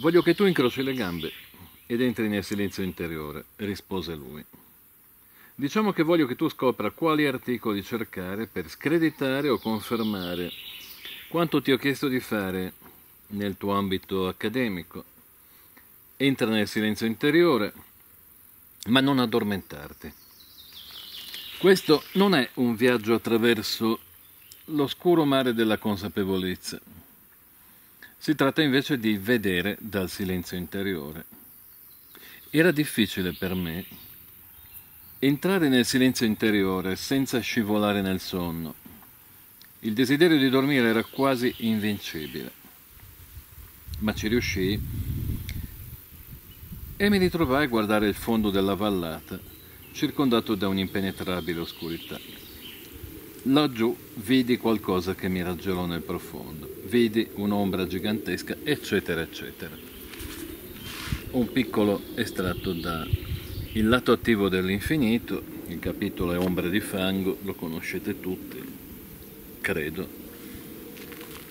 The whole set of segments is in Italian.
Voglio che tu incroci le gambe ed entri nel silenzio interiore, rispose lui. Diciamo che voglio che tu scopra quali articoli cercare per screditare o confermare quanto ti ho chiesto di fare nel tuo ambito accademico. Entra nel silenzio interiore, ma non addormentarti. Questo non è un viaggio attraverso l'oscuro mare della consapevolezza si tratta invece di vedere dal silenzio interiore. Era difficile per me entrare nel silenzio interiore senza scivolare nel sonno. Il desiderio di dormire era quasi invincibile, ma ci riuscii e mi ritrovai a guardare il fondo della vallata, circondato da un'impenetrabile oscurità. Laggiù vidi qualcosa che mi raggelò nel profondo, vidi un'ombra gigantesca, eccetera, eccetera. Un piccolo estratto da Il lato attivo dell'infinito, il capitolo è Ombre di fango, lo conoscete tutti, credo,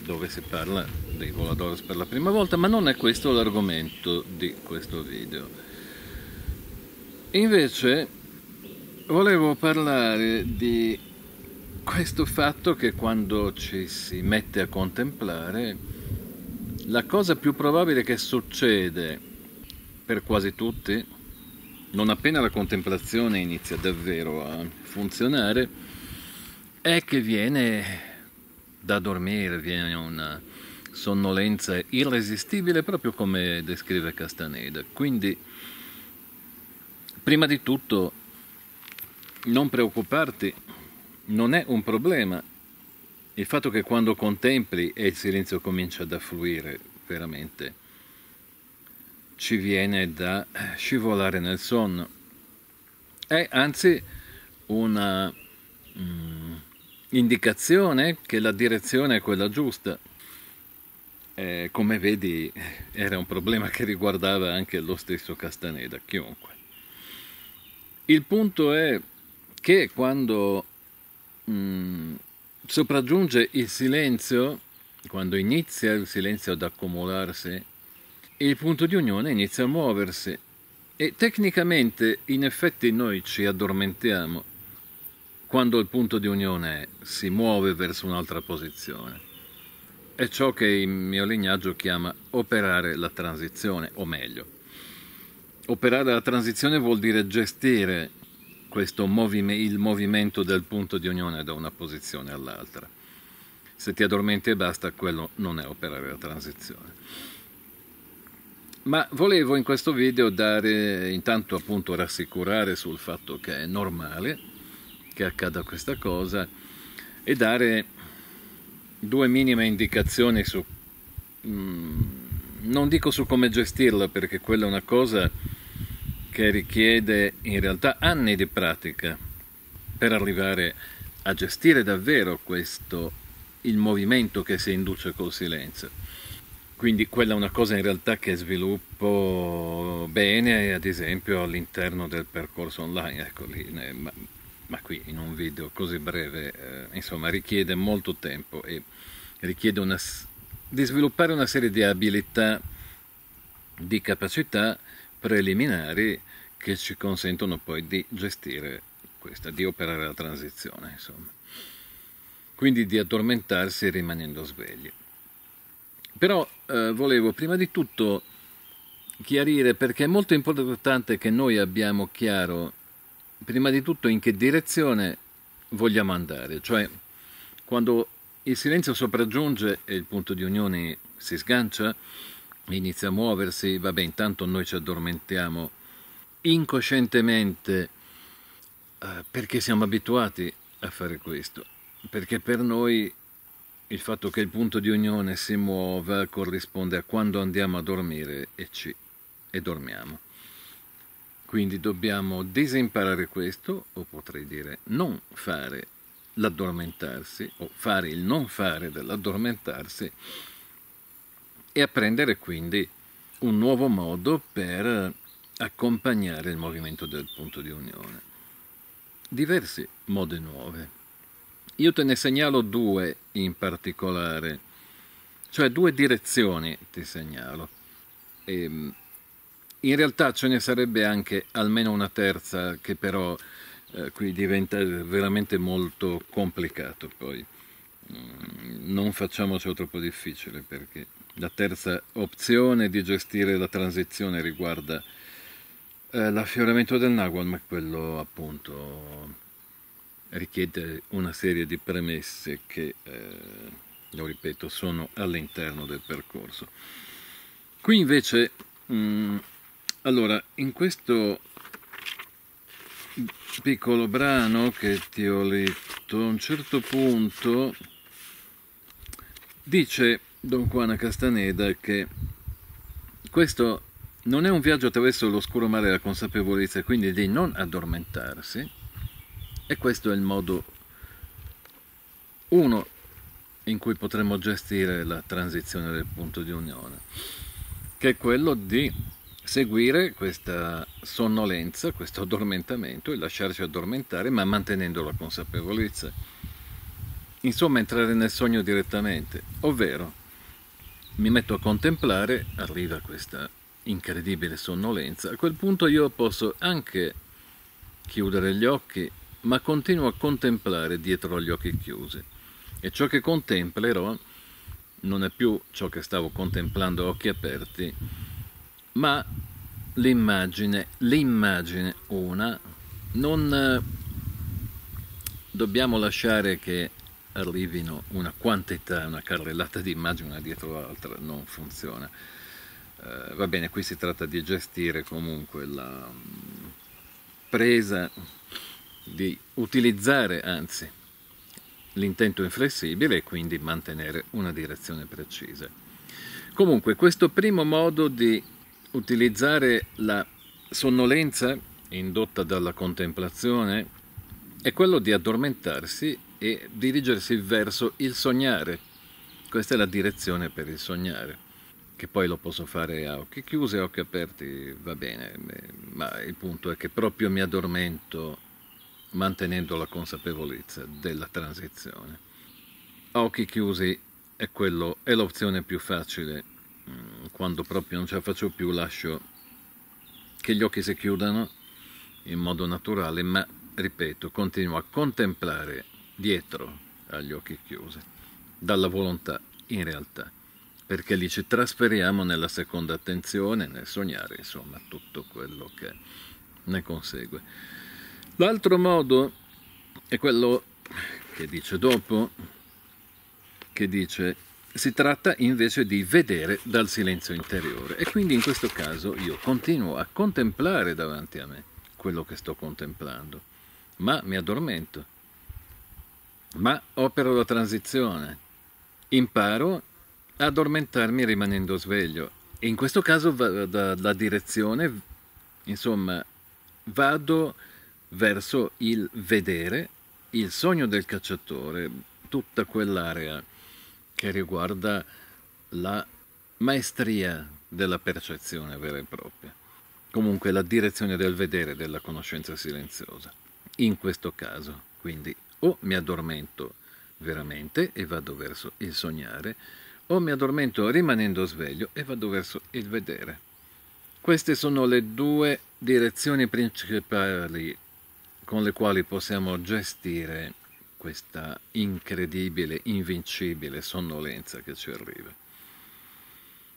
dove si parla dei Voladoros per la prima volta, ma non è questo l'argomento di questo video. Invece volevo parlare di questo fatto che quando ci si mette a contemplare, la cosa più probabile che succede per quasi tutti, non appena la contemplazione inizia davvero a funzionare, è che viene da dormire, viene una sonnolenza irresistibile, proprio come descrive Castaneda. Quindi, prima di tutto, non preoccuparti non è un problema il fatto che quando contempli e il silenzio comincia ad affluire veramente, ci viene da eh, scivolare nel sonno. È anzi una mm, indicazione che la direzione è quella giusta. Eh, come vedi eh, era un problema che riguardava anche lo stesso Castaneda, chiunque. Il punto è che quando mh, mm, sopraggiunge il silenzio, quando inizia il silenzio ad accumularsi, il punto di unione inizia a muoversi e tecnicamente in effetti noi ci addormentiamo quando il punto di unione si muove verso un'altra posizione. È ciò che il mio lignaggio chiama operare la transizione, o meglio, operare la transizione vuol dire gestire movime, il movimento del punto di unione da una posizione all'altra. Se ti addormenti e basta, quello non è operare la transizione. Ma volevo in questo video dare, intanto appunto rassicurare sul fatto che è normale che accada questa cosa e dare due minime indicazioni su, mh, mm, non dico su come gestirla perché quella è una cosa che richiede in realtà anni di pratica per arrivare a gestire davvero questo, il movimento che si induce col silenzio. Quindi quella è una cosa in realtà che sviluppo bene, ad esempio all'interno del percorso online, ecco lì, ma, ma, qui in un video così breve, eh, insomma, richiede molto tempo e richiede una, di sviluppare una serie di abilità, di capacità preliminari che ci consentono poi di gestire questa, di operare la transizione, insomma. Quindi di addormentarsi rimanendo svegli. Però eh, volevo prima di tutto chiarire perché è molto importante che noi abbiamo chiaro prima di tutto in che direzione vogliamo andare, cioè quando il silenzio sopraggiunge e il punto di unione si sgancia, inizia a muoversi, vabbè intanto noi ci addormentiamo incoscientemente eh, perché siamo abituati a fare questo, perché per noi il fatto che il punto di unione si muova corrisponde a quando andiamo a dormire e, ci, e dormiamo. Quindi dobbiamo disimparare questo, o potrei dire non fare l'addormentarsi, o fare il non fare dell'addormentarsi, e apprendere quindi un nuovo modo per accompagnare il movimento del punto di unione. Diversi modi nuovi. Io te ne segnalo due in particolare, cioè due direzioni ti segnalo. E ehm, in realtà ce ne sarebbe anche almeno una terza che però eh, qui diventa veramente molto complicato poi. Mm, non facciamocelo troppo difficile perché la terza opzione di gestire la transizione riguarda eh, l'affioramento del Nagual, ma quello appunto richiede una serie di premesse che, eh, lo ripeto, sono all'interno del percorso. Qui invece, mh, mm, allora, in questo piccolo brano che ti ho letto, a un certo punto dice Don Juana Castaneda che questo non è un viaggio attraverso l'oscuro mare della consapevolezza, quindi di non addormentarsi, e questo è il modo uno in cui potremmo gestire la transizione del punto di unione, che è quello di seguire questa sonnolenza, questo addormentamento e lasciarci addormentare, ma mantenendo la consapevolezza. Insomma, entrare nel sogno direttamente, ovvero mi metto a contemplare, arriva questa incredibile sonnolenza, a quel punto io posso anche chiudere gli occhi, ma continuo a contemplare dietro gli occhi chiusi. E ciò che contemplerò non è più ciò che stavo contemplando a occhi aperti, ma l'immagine, l'immagine una, non eh, dobbiamo lasciare che arrivino una quantità, una carrellata di immagini una dietro l'altra, non funziona. Eh, va bene qui si tratta di gestire comunque la mm, presa di utilizzare anzi l'intento inflessibile e quindi mantenere una direzione precisa comunque questo primo modo di utilizzare la sonnolenza indotta dalla contemplazione è quello di addormentarsi e dirigersi verso il sognare. Questa è la direzione per il sognare che poi lo posso fare a occhi chiusi e occhi aperti, va bene, ma il punto è che proprio mi addormento mantenendo la consapevolezza della transizione. A occhi chiusi è, quello, è l'opzione più facile, mm, quando proprio non ce la faccio più lascio che gli occhi si chiudano in modo naturale, ma ripeto, continuo a contemplare dietro agli occhi chiusi, dalla volontà in realtà perché lì ci trasferiamo nella seconda attenzione, nel sognare, insomma, tutto quello che ne consegue. L'altro modo è quello che dice dopo, che dice si tratta invece di vedere dal silenzio interiore e quindi in questo caso io continuo a contemplare davanti a me quello che sto contemplando, ma mi addormento, ma opero la transizione, imparo addormentarmi rimanendo sveglio. In questo caso la direzione, insomma, vado verso il vedere, il sogno del cacciatore, tutta quell'area che riguarda la maestria della percezione vera e propria. Comunque la direzione del vedere, della conoscenza silenziosa. In questo caso, quindi, o mi addormento veramente e vado verso il sognare, o mi addormento rimanendo sveglio e vado verso il vedere. Queste sono le due direzioni principali con le quali possiamo gestire questa incredibile, invincibile sonnolenza che ci arriva.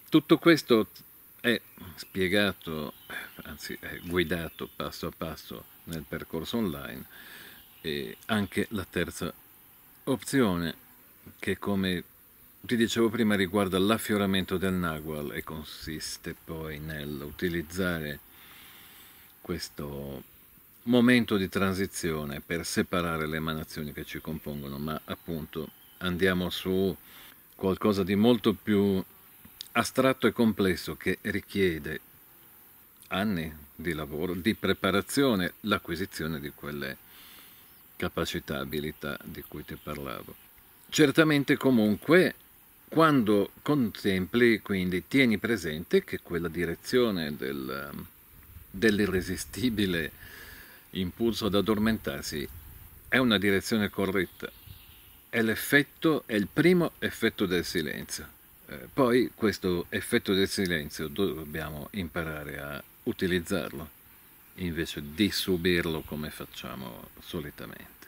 Tutto questo è spiegato, anzi è guidato passo a passo nel percorso online e anche la terza opzione che come ti dicevo prima riguarda l'affioramento del Nagual e consiste poi nell'utilizzare questo momento di transizione per separare le emanazioni che ci compongono, ma appunto andiamo su qualcosa di molto più astratto e complesso che richiede anni di lavoro, di preparazione, l'acquisizione di quelle capacità, abilità di cui ti parlavo. Certamente comunque quando contempli, quindi, tieni presente che quella direzione del, dell'irresistibile impulso ad addormentarsi è una direzione corretta, è l'effetto, è il primo effetto del silenzio. Eh, poi questo effetto del silenzio dobbiamo imparare a utilizzarlo invece di subirlo come facciamo solitamente.